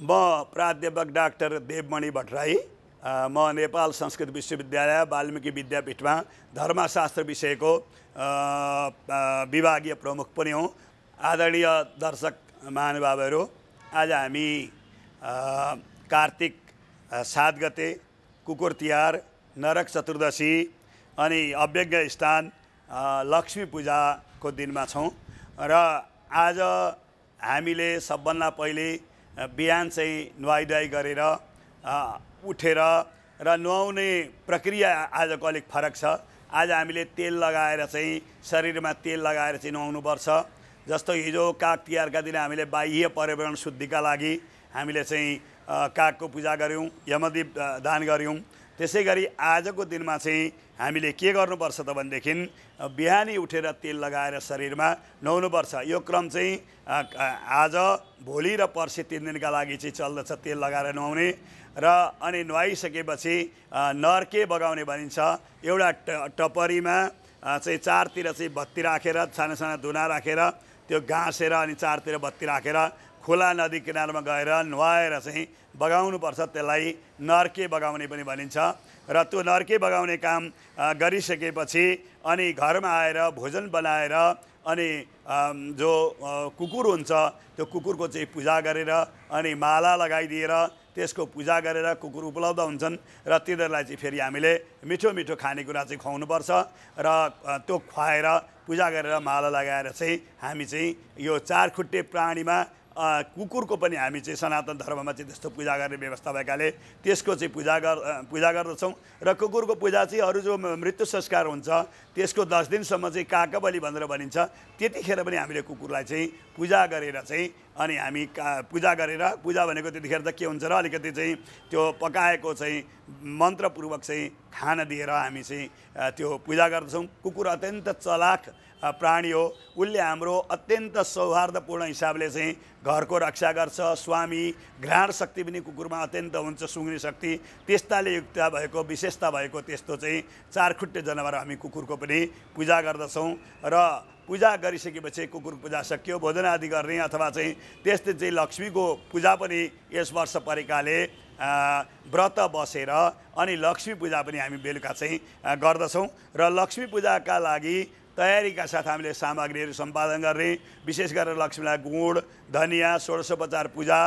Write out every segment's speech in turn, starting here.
म प्राध्यापक डाक्टर देवमणि भट्टराई म नेपाल संस्कृत विश्वविद्यालय वाल्मिकी विद्यापीठमा धर्मशास्त्र विषयको विभागीय प्रमुख पनि हुँ आदरणीय दर्शक महानुभावहरू आज हामी कार्तिक सात गते कुकुर तिहार नरक चतुर्दशी अनि अभ्यज्ञ स्थान लक्ष्मी पूजाको दिनमा छौँ र आज हामीले सबभन्दा पहिले बिहान चाहिँ नुहाइधुवाई गरेर उठेर र नुहाउने प्रक्रिया आजको अलिक फरक छ आज हामीले तेल लगाएर चाहिँ शरीरमा तेल लगाएर चाहिँ नुहाउनुपर्छ जस्तो हिजो काग तिहारका दिन हामीले बाह्य पर्यावरण शुद्धिका लागि हामीले चाहिँ कागको पूजा गऱ्यौँ यमदीप दान गऱ्यौँ त्यसै गरी आजको दिनमा चाहिँ हामीले के गर्नुपर्छ त भनेदेखि बिहानी उठेर तेल लगाएर शरीरमा नुहाउनुपर्छ यो क्रम चाहिँ आज भोलि र पर्सि तिन दिनका लागि चाहिँ चल्दछ तेल लगाएर नुहाउने र अनि नुहाइसकेपछि नर्के बगाउने भनिन्छ एउटा ट टपरीमा चाहिँ चारतिर चाहिँ बत्ती राखेर साना साना धुना राखेर त्यो घाँसेर अनि चारतिर बत्ती राखेर खोला नदी किनारमा गएर नुहाएर चाहिँ बगाउनुपर्छ त्यसलाई नर्के बगाउने पनि भनिन्छ र त्यो नर्के बगाउने काम गरिसकेपछि अनि घरमा आएर भोजन बनाएर अनि जो कुकुर हुन्छ त्यो कुकुरको चाहिँ पूजा गरेर अनि माला लगाइदिएर त्यसको पूजा गरेर कुकुर उपलब्ध हुन्छन् र तिनीहरूलाई चाहिँ फेरि हामीले मिठो मिठो खानेकुरा चाहिँ खुवाउनुपर्छ र त्यो खुवाएर पूजा गरेर माला लगाएर चाहिँ हामी चाहिँ यो चारखुट्टे प्राणीमा कुकुरको पनि हामी चाहिँ सनातन धर्ममा चाहिँ त्यस्तो पूजा गर्ने व्यवस्था भएकाले त्यसको चाहिँ पूजा गर पूजा गर्दछौँ र कुकुरको पूजा चाहिँ अरू जो मृत्यु संस्कार हुन्छ त्यसको दस दिनसम्म चाहिँ काका बलि भनेर भनिन्छ त्यतिखेर पनि हामीले कुकुरलाई चाहिँ पूजा गरेर चाहिँ अनि हामी का पूजा गरेर पूजा भनेको त्यतिखेर त के हुन्छ र अलिकति चाहिँ त्यो पकाएको चाहिँ मन्त्रपूर्वक चाहिँ खाना दिएर हामी चाहिँ त्यो पूजा गर्दछौँ कुकुर अत्यन्त चलाख प्राणी हो उसले हाम्रो अत्यन्त सौहार्दपूर्ण हिसाबले चाहिँ घरको रक्षा गर्छ स्वामी घ्राण शक्ति पनि कुकुरमा अत्यन्त हुन्छ सुँग्ने शक्ति त्यस्ताले युक्त भएको विशेषता भएको त्यस्तो चाहिँ चारखुट्टे जनावर हामी कुकुरको पनि पूजा गर्दछौँ र पूजा गरिसकेपछि कुकुर पूजा सकियो भोजन आदि गर्ने अथवा चाहिँ त्यस्तै चाहिँ लक्ष्मीको पूजा पनि यस वर्ष परेकाले व्रत बसेर अनि लक्ष्मी पूजा पनि हामी बेलुका चाहिँ गर्दछौँ र लक्ष्मी पूजाका लागि तयारीका साथ हामीले सामग्रीहरू सम्पादन गर्ने विशेष गरेर लक्ष्मीलाई गुड धनियाँ षोडशोपचार पूजा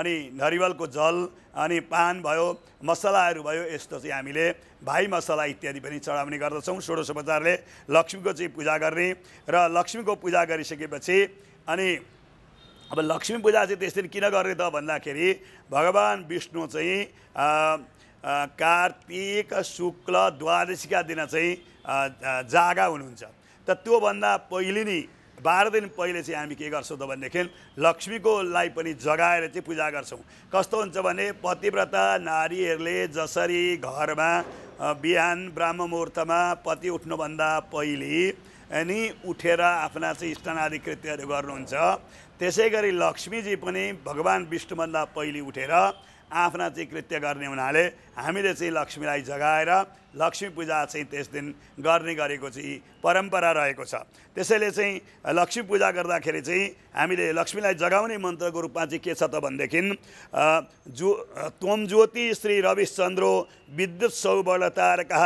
अनि नरिवलको जल अनि पान भयो मसलाहरू भयो यस्तो चाहिँ हामीले भाइ मसला इत्यादि पनि चढाउने गर्दछौँ षोडशोपचारले लक्ष्मीको चाहिँ पूजा गर्ने र लक्ष्मीको पूजा गरिसकेपछि अनि अब लक्ष्मी पूजा चाहिँ त्यस दिन किन गर्ने त भन्दाखेरि भगवान् विष्णु चाहिँ कार्तिक शुक्ल द्वादशीका दिन चाहिँ जागा हुनुहुन्छ त त्योभन्दा पहिले नि बाह्र दिन पहिले चाहिँ हामी के गर्छौँ त भनेदेखि लक्ष्मीको लक्ष्मीकोलाई पनि जगाएर चाहिँ पूजा गर्छौँ कस्तो हुन्छ भने पतिव्रता नारीहरूले जसरी घरमा बिहान ब्राह्म मुहुर्तमा पति उठ्नुभन्दा पहिले अनि उठेर आफ्ना चाहिँ स्नानादि कृत्यहरू गर्नुहुन्छ त्यसै गरी लक्ष्मीजी पनि भगवान् विष्णुभन्दा पहिले उठेर आफ्ना चाहिँ कृत्य गर्ने हुनाले हामीले चाहिँ लक्ष्मीलाई जगाएर लक्ष्मी पूजा चाहिँ त्यस दिन गर्ने गरेको चाहिँ परम्परा रहेको छ त्यसैले चाहिँ लक्ष्मी पूजा गर्दाखेरि चाहिँ हामीले लक्ष्मीलाई जगाउने मन्त्रको रूपमा चाहिँ के छ त भनेदेखि जो तोम ज्योति श्री रविचन्द्रो विद्युत सौवर्ण तारका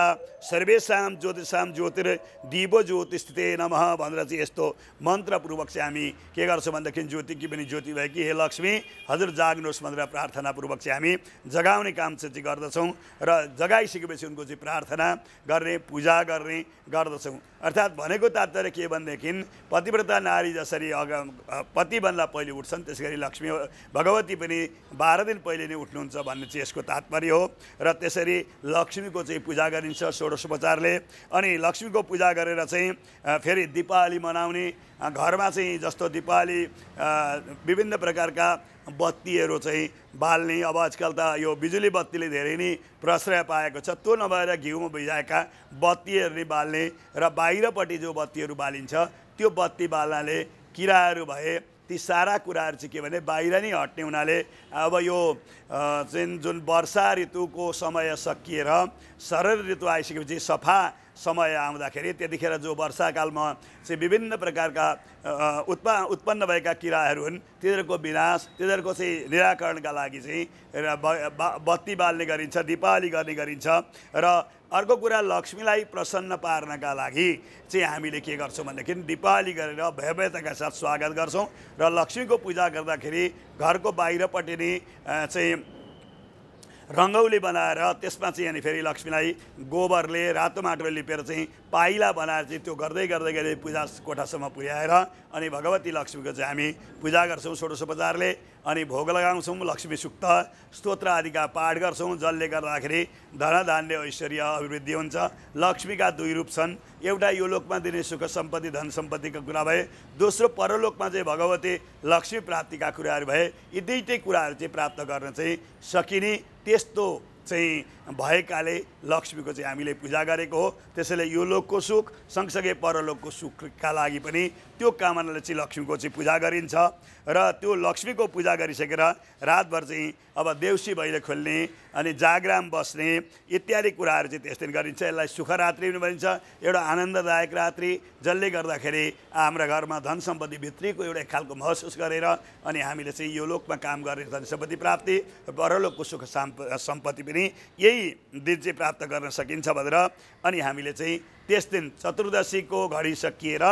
सर्वेशाम ज्योतिषाम ज्योतिर दिवो ज्योतिस्थिते नम भनेर चाहिँ यस्तो मन्त्रपूर्वक चाहिँ हामी के गर्छौँ भनेदेखि ज्योति कि पनि ज्योति भयो कि हे लक्ष्मी हजुर जाग्नुहोस् भनेर प्रार्थनापूर्वक चाहिँ हामी जगाउने काम चाहिँ गर्दछौँ र जगाइसकेपछि उनको चाहिँ प्रार्थना गर्ने पूजा गर्ने गर्दछौँ अर्थात् भनेको तात्पर्य के भनेदेखि पतिव्रता नारी जसरी अग पतिभन्दा पहिले उठ्छन् त्यस गरी लक्ष्मी भगवती पनि बाह्र दिन पहिले नै उठ्नुहुन्छ भन्ने चाहिँ यसको तात्पर्य हो र त्यसरी लक्ष्मीको चाहिँ पूजा गरिन्छ षोडशोपचारले अनि लक्ष्मीको पूजा गरेर चाहिँ फेरि दिपावली मनाउने घरमा चाहिँ जस्तो दिपावली विभिन्न प्रकारका बत्तीहरू चाहिँ बाल्ने अब आजकल त यो बिजुली बत्तीले धेरै नै प्रश्रय पाएको छ त्यो नभएर घिउमा भिजाएका बत्तीहरू नै बाल्ने र बाहिरपट्टि जो बत्तीहरू बालिन्छ त्यो बत्ती बाल्नाले किराहरू भए ती सारा कुराहरू चाहिँ के भने बाहिर नै हट्ने हुनाले अब यो चाहिँ जुन वर्षा ऋतुको समय सकिएर शरद ऋतु आइसकेपछि सफा समय आउँदाखेरि त्यतिखेर जो वर्षाकालमा चाहिँ विभिन्न प्रकारका उत्पा उत्पन्न भएका किराहरू हुन् तिनीहरूको विनाश तिनीहरूको चाहिँ निराकरणका लागि चाहिँ र बत्ती बाल्ने गरिन्छ दिपावली गर्ने गरिन्छ र अर्को कुरा लक्ष्मीलाई प्रसन्न पार्नका लागि चाहिँ हामीले के गर्छौँ भनेदेखि दिपावली गरेर भयभयताका साथ स्वागत गर्छौँ र लक्ष्मीको पूजा गर्दाखेरि घरको बाहिरपट्टि नै चाहिँ रङ्गौली बनाएर त्यसमा चाहिँ यहाँनिर फेरि लक्ष्मीलाई गोबरले रातो माटोले लिपेर चाहिँ पाइला बनाएर चाहिँ त्यो गर्दै गर्दै गर्दै पूजा कोठासम्म पुर्याएर अनि भगवती लक्ष्मीको चाहिँ हामी पूजा गर्छौँ बजारले अनि भोग लगाउँछौँ लक्ष्मी सुक्त स्तोत्र आदिका पाठ गर्छौँ जसले गर्दाखेरि धनधान्य ऐश्वर्य अभिवृद्धि हुन्छ लक्ष्मीका दुई रूप छन् एउटा यो लोकमा दिने सुख सम्पत्ति धन सम्पत्तिको कुरा भए दोस्रो परलोकमा चाहिँ भगवती लक्ष्मी प्राप्तिका कुराहरू भए यी दुईटै कुराहरू चाहिँ प्राप्त गर्न चाहिँ सकिने त्यस्तो चाहिँ भएकाले लक्ष्मीको चाहिँ हामीले पूजा गरेको हो त्यसैले यो लोकको सुख सँगसँगै परलोकको सुखका लागि पनि त्यो कामनाले चाहिँ लक्ष्मीको चाहिँ पूजा गरिन्छ र त्यो लक्ष्मीको पूजा गरिसकेर रातभर चाहिँ अब देउसी भैलो खोल्ने अनि जागराम बस्ने इत्यादि कुराहरू चाहिँ त्यस दिन गरिन्छ यसलाई सुखरात्रि पनि भनिन्छ एउटा आनन्ददायक रात्रि जसले गर्दाखेरि हाम्रो घरमा धन सम्पत्ति भित्रीको एउटा खालको महसुस गरेर अनि हामीले चाहिँ यो लोकमा काम गर्ने धन सम्पत्ति प्राप्ति परलोकको सुख सम्पत्ति पनि यही दिन चाहिँ प्राप्त गर्न सकिन्छ भनेर अनि हामीले चाहिँ त्यस दिन चतुर्दशीको घडी सकिएर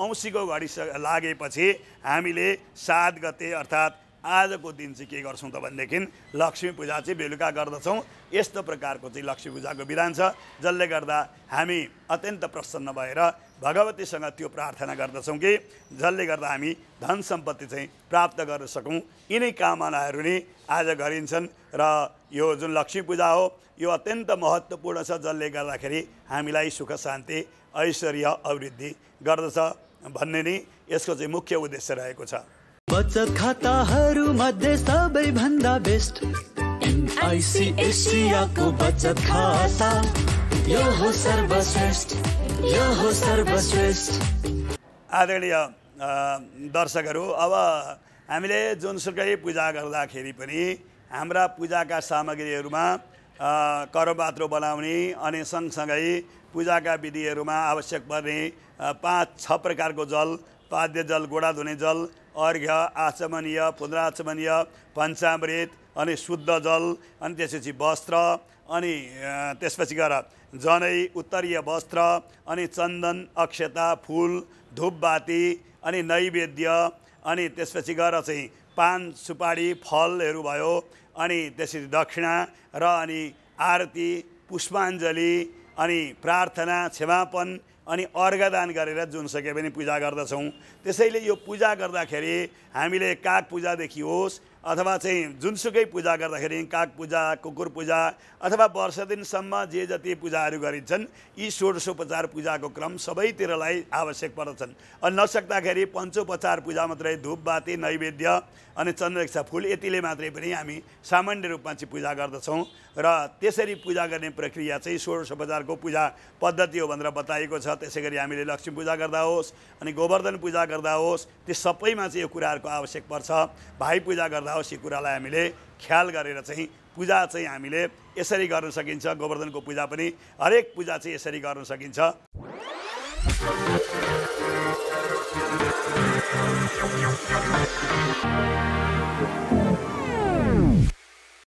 औँसीको घडी लागेपछि हामीले सात गते अर्थात् आजको दिन चाहिँ के गर्छौँ त भनेदेखि लक्ष्मी पूजा चाहिँ बेलुका गर्दछौँ यस्तो प्रकारको चाहिँ लक्ष्मी पूजाको विधान छ जसले गर्दा हामी अत्यन्त प्रसन्न भएर भगवतीसँग त्यो प्रार्थना गर्दछौँ कि जसले गर्दा हामी धन सम्पत्ति चाहिँ प्राप्त गर्न सकौँ यिनै कामनाहरू नै आज गरिन्छन् र यो जुन लक्ष्मी पूजा हो यो अत्यन्त महत्त्वपूर्ण छ जसले गर्दाखेरि हामीलाई सुख शान्ति ऐश्वर्य अभिवृद्धि गर्दछ भन्ने नै यसको चाहिँ मुख्य उद्देश्य रहेको छ बचत खाताहरू मध्ये सबैभन्दा बेस्ट एसियाको बचत खाता यो हो सर्वश्रेष्ठ यो हो सर्वश्रेष्ठ आदरणीय दर्शकहरू अब हामीले जुनसुकै पूजा गर्दाखेरि पनि हाम्रा पूजाका सामग्रीहरूमा करपात्रो बनाउने अनि सँगसँगै पूजाका विधिहरूमा आवश्यक पर्ने पाँच छ प्रकारको जल पाद्य जल गोडा धुने जल अर्घ्य आचमनीय पुनराचमनीय पञ्चामृत अनि शुद्ध जल अनि त्यसपछि वस्त्र अनि त्यसपछि गएर जनै उत्तरीय वस्त्र अनि चन्दन अक्षता फुल धुपबाती अनि नैवेद्य अनि त्यसपछि गएर चाहिँ पान सुपारी फलहरू भयो अनि त्यसपछि दक्षिणा र अनि आरती पुष्पाञ्जली अनि प्रार्थना क्षमापन अनि अर्घदान गरेर जुन सके पनि पूजा गर्दछौँ त्यसैले यो पूजा गर्दाखेरि हामीले काग पूजादेखि होस् अथवा चाहिँ जुनसुकै पूजा गर्दाखेरि काग पूजा कुकुर पूजा अथवा वर्ष दिनसम्म जे जति पूजाहरू गरिन्छन् यी षोडशोपचार पूजाको क्रम सबैतिरलाई आवश्यक पर्दछन् अनि नसक्दाखेरि पञ्चोपचार पूजा मात्रै धुप बाती नैवेद्य अनि चन्द्रक्षा फुल यतिले मात्रै पनि हामी सामान्य रूपमा चाहिँ पूजा गर्दछौँ र त्यसरी पूजा गर्ने प्रक्रिया चाहिँ षोडशोपचारको पूजा पद्धति हो भनेर बताएको छ त्यसै गरी हामीले लक्ष्मी पूजा गर्दा होस् अनि गोवर्धन पूजा गर्दा होस् त्यो सबैमा चाहिँ यो कुराहरूको आवश्यक पर्छ भाइ पूजा गर्दा आवश्यक कुरालाई हामीले ख्याल गरेर चाहिँ पूजा चाहिँ हामीले यसरी गर्न सकिन्छ गोवर्धनको पूजा पनि हरेक पूजा चाहिँ यसरी गर्न सकिन्छ